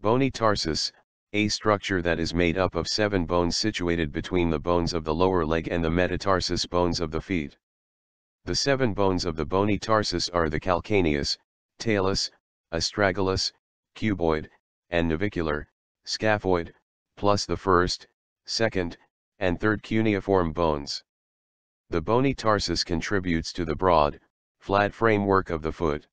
Bony tarsus, a structure that is made up of seven bones situated between the bones of the lower leg and the metatarsus bones of the feet. The seven bones of the bony tarsus are the calcaneus, talus, astragalus, cuboid, and navicular, scaphoid, plus the first, second, and third cuneiform bones. The bony tarsus contributes to the broad, flat framework of the foot.